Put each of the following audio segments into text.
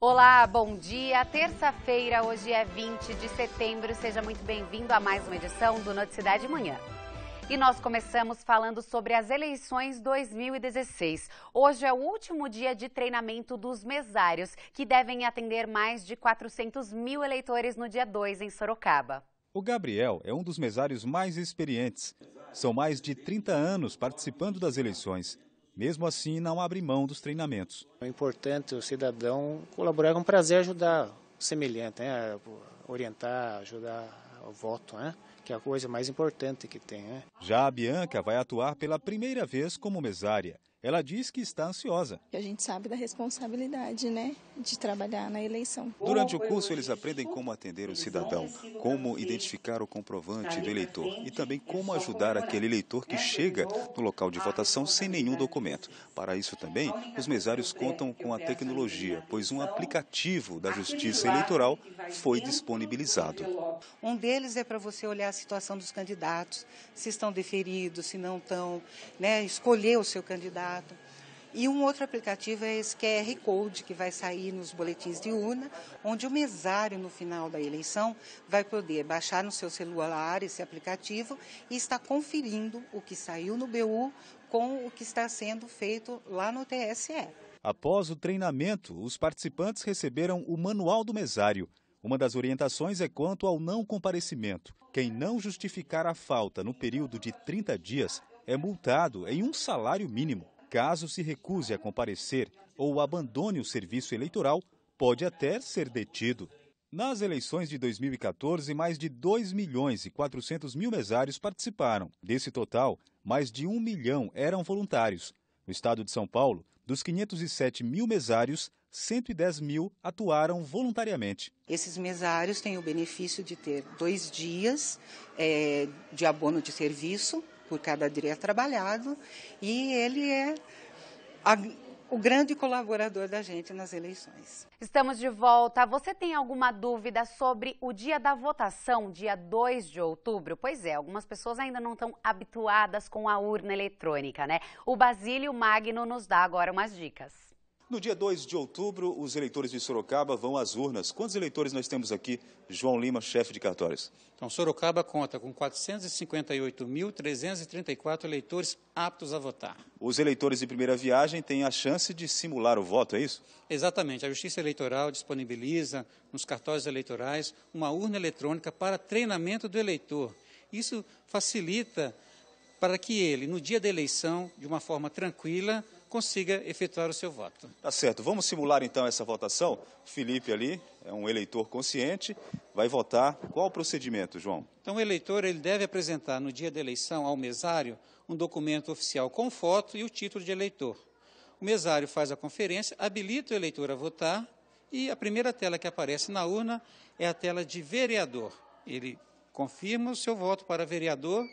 Olá, bom dia. Terça-feira, hoje é 20 de setembro. Seja muito bem-vindo a mais uma edição do Noticidade Manhã. E nós começamos falando sobre as eleições 2016. Hoje é o último dia de treinamento dos mesários, que devem atender mais de 400 mil eleitores no dia 2 em Sorocaba. O Gabriel é um dos mesários mais experientes. São mais de 30 anos participando das eleições. Mesmo assim, não abre mão dos treinamentos. É importante o cidadão colaborar É um prazer ajudar o semelhante, né? orientar, ajudar o voto, né? que é a coisa mais importante que tem. Né? Já a Bianca vai atuar pela primeira vez como mesária ela diz que está ansiosa. A gente sabe da responsabilidade, né, de trabalhar na eleição. Durante o curso, eles aprendem como atender o cidadão, como identificar o comprovante do eleitor e também como ajudar aquele eleitor que chega no local de votação sem nenhum documento. Para isso também, os mesários contam com a tecnologia, pois um aplicativo da Justiça Eleitoral foi disponibilizado. Um deles é para você olhar a situação dos candidatos, se estão deferidos, se não estão, né, escolher o seu candidato contato. E um outro aplicativo é esse QR Code, que vai sair nos boletins de urna, onde o mesário, no final da eleição, vai poder baixar no seu celular esse aplicativo e estar conferindo o que saiu no BU com o que está sendo feito lá no TSE. Após o treinamento, os participantes receberam o Manual do Mesário. Uma das orientações é quanto ao não comparecimento. Quem não justificar a falta no período de 30 dias é multado em um salário mínimo. Caso se recuse a comparecer ou abandone o serviço eleitoral, pode até ser detido. Nas eleições de 2014, mais de 2 milhões e 400 mil mesários participaram. Desse total, mais de 1 milhão eram voluntários. No estado de São Paulo, dos 507 mil mesários, 110 mil atuaram voluntariamente. Esses mesários têm o benefício de ter dois dias é, de abono de serviço por cada dia trabalhado e ele é a, o grande colaborador da gente nas eleições. Estamos de volta. Você tem alguma dúvida sobre o dia da votação, dia 2 de outubro? Pois é, algumas pessoas ainda não estão habituadas com a urna eletrônica, né? O Basílio Magno nos dá agora umas dicas. No dia 2 de outubro, os eleitores de Sorocaba vão às urnas. Quantos eleitores nós temos aqui? João Lima, chefe de cartórios. Então, Sorocaba conta com 458.334 eleitores aptos a votar. Os eleitores de primeira viagem têm a chance de simular o voto, é isso? Exatamente. A Justiça Eleitoral disponibiliza nos cartórios eleitorais uma urna eletrônica para treinamento do eleitor. Isso facilita para que ele, no dia da eleição, de uma forma tranquila, consiga efetuar o seu voto. Tá certo. Vamos simular então essa votação? Felipe ali é um eleitor consciente, vai votar. Qual o procedimento, João? Então o eleitor ele deve apresentar no dia da eleição ao mesário um documento oficial com foto e o título de eleitor. O mesário faz a conferência, habilita o eleitor a votar e a primeira tela que aparece na urna é a tela de vereador. Ele confirma o seu voto para vereador,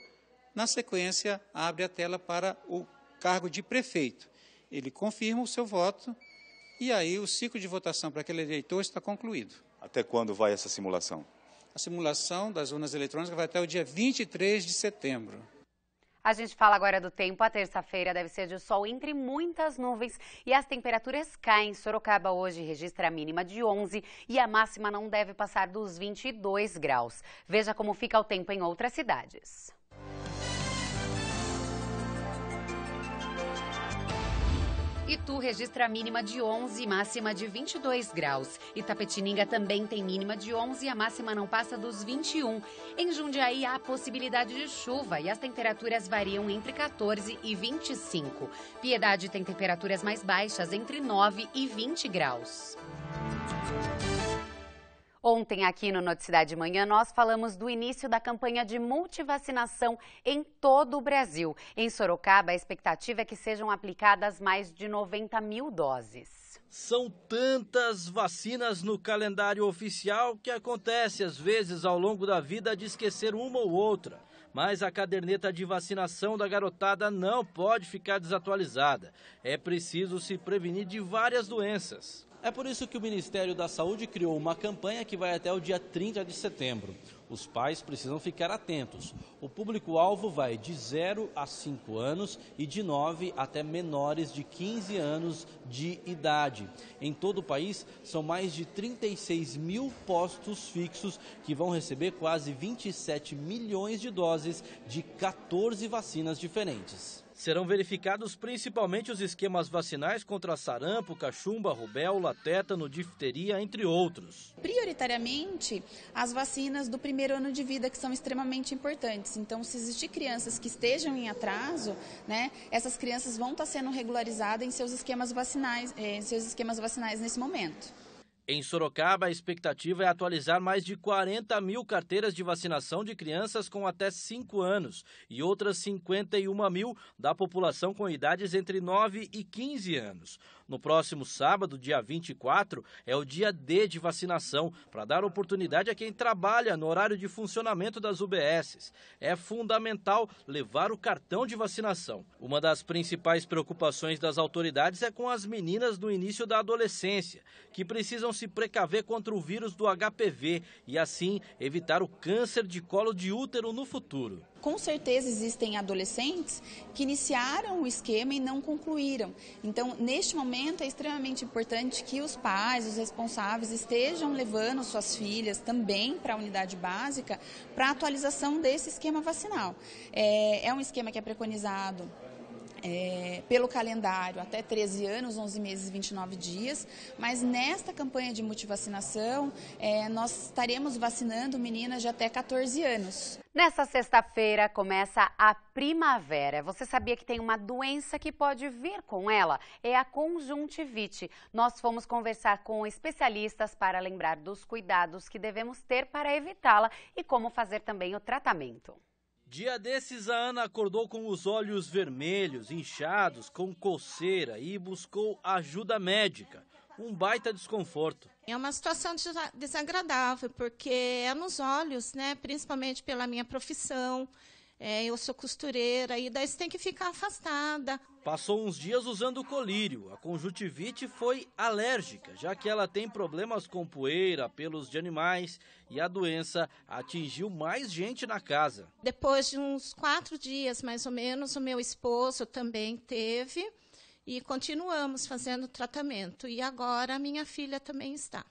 na sequência abre a tela para o cargo de prefeito ele confirma o seu voto e aí o ciclo de votação para aquele eleitor está concluído. Até quando vai essa simulação? A simulação das urnas eletrônicas vai até o dia 23 de setembro. A gente fala agora do tempo. A terça-feira deve ser de sol entre muitas nuvens e as temperaturas caem. Sorocaba hoje registra a mínima de 11 e a máxima não deve passar dos 22 graus. Veja como fica o tempo em outras cidades. Itu registra a mínima de 11 e máxima de 22 graus. Itapetininga também tem mínima de 11 e a máxima não passa dos 21. Em Jundiaí há possibilidade de chuva e as temperaturas variam entre 14 e 25. Piedade tem temperaturas mais baixas entre 9 e 20 graus. Ontem, aqui no Noticidade de Manhã, nós falamos do início da campanha de multivacinação em todo o Brasil. Em Sorocaba, a expectativa é que sejam aplicadas mais de 90 mil doses. São tantas vacinas no calendário oficial que acontece, às vezes, ao longo da vida, de esquecer uma ou outra. Mas a caderneta de vacinação da garotada não pode ficar desatualizada. É preciso se prevenir de várias doenças. É por isso que o Ministério da Saúde criou uma campanha que vai até o dia 30 de setembro. Os pais precisam ficar atentos. O público-alvo vai de 0 a 5 anos e de 9 até menores de 15 anos de idade. Em todo o país, são mais de 36 mil postos fixos que vão receber quase 27 milhões de doses de 14 vacinas diferentes. Serão verificados principalmente os esquemas vacinais contra sarampo, cachumba, rubéola, tétano, difteria, entre outros. Prioritariamente, as vacinas do primeiro ano de vida, que são extremamente importantes. Então, se existir crianças que estejam em atraso, né, essas crianças vão estar sendo regularizadas em seus esquemas vacinais, eh, em seus esquemas vacinais nesse momento. Em Sorocaba, a expectativa é atualizar mais de 40 mil carteiras de vacinação de crianças com até 5 anos e outras 51 mil da população com idades entre 9 e 15 anos. No próximo sábado, dia 24, é o dia D de vacinação, para dar oportunidade a quem trabalha no horário de funcionamento das UBSs. É fundamental levar o cartão de vacinação. Uma das principais preocupações das autoridades é com as meninas no início da adolescência, que precisam se precaver contra o vírus do HPV e assim evitar o câncer de colo de útero no futuro. Com certeza existem adolescentes que iniciaram o esquema e não concluíram. Então, neste momento momento é extremamente importante que os pais, os responsáveis, estejam levando suas filhas também para a unidade básica para atualização desse esquema vacinal. É, é um esquema que é preconizado é, pelo calendário até 13 anos, 11 meses e 29 dias, mas nesta campanha de multivacinação é, nós estaremos vacinando meninas de até 14 anos. Nesta sexta-feira começa a primavera. Você sabia que tem uma doença que pode vir com ela? É a conjuntivite. Nós fomos conversar com especialistas para lembrar dos cuidados que devemos ter para evitá-la e como fazer também o tratamento. Dia desses, a Ana acordou com os olhos vermelhos, inchados, com coceira e buscou ajuda médica. Um baita desconforto. É uma situação desagradável, porque é nos olhos, né? principalmente pela minha profissão, é, eu sou costureira, e daí você tem que ficar afastada. Passou uns dias usando colírio. A conjuntivite foi alérgica, já que ela tem problemas com poeira, pelos de animais e a doença atingiu mais gente na casa. Depois de uns quatro dias, mais ou menos, o meu esposo também teve e continuamos fazendo tratamento. E agora a minha filha também está.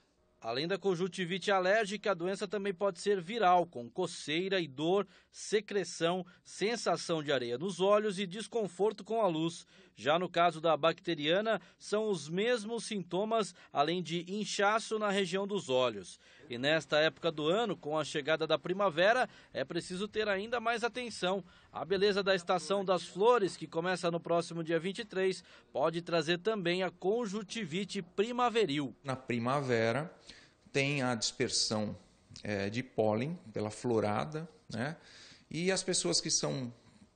Além da conjuntivite alérgica, a doença também pode ser viral, com coceira e dor, secreção, sensação de areia nos olhos e desconforto com a luz. Já no caso da bacteriana, são os mesmos sintomas, além de inchaço na região dos olhos. E nesta época do ano, com a chegada da primavera, é preciso ter ainda mais atenção. A beleza da estação das flores, que começa no próximo dia 23, pode trazer também a conjuntivite primaveril. Na primavera, tem a dispersão é, de pólen pela florada, né? E as pessoas que são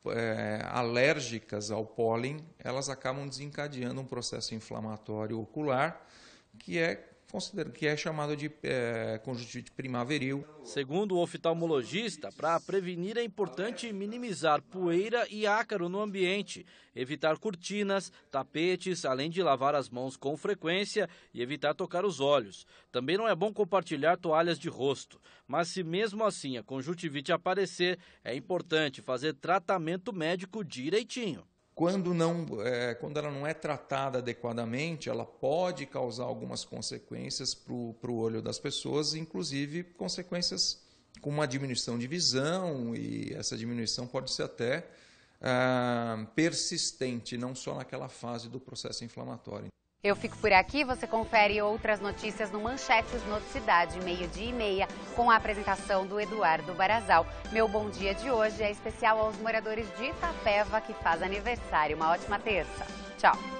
é, alérgicas ao pólen, elas acabam desencadeando um processo inflamatório ocular, que é considero que é chamado de é, conjuntivite primaveril. Segundo o oftalmologista, para prevenir é importante minimizar poeira e ácaro no ambiente, evitar cortinas, tapetes, além de lavar as mãos com frequência e evitar tocar os olhos. Também não é bom compartilhar toalhas de rosto, mas se mesmo assim a conjuntivite aparecer, é importante fazer tratamento médico direitinho quando, não, é, quando ela não é tratada adequadamente, ela pode causar algumas consequências para o olho das pessoas, inclusive consequências com uma diminuição de visão, e essa diminuição pode ser até ah, persistente, não só naquela fase do processo inflamatório. Eu fico por aqui, você confere outras notícias no Manchetes Noticidade, meio-dia e meia, com a apresentação do Eduardo Barazal. Meu bom dia de hoje é especial aos moradores de Itapeva que faz aniversário. Uma ótima terça. Tchau.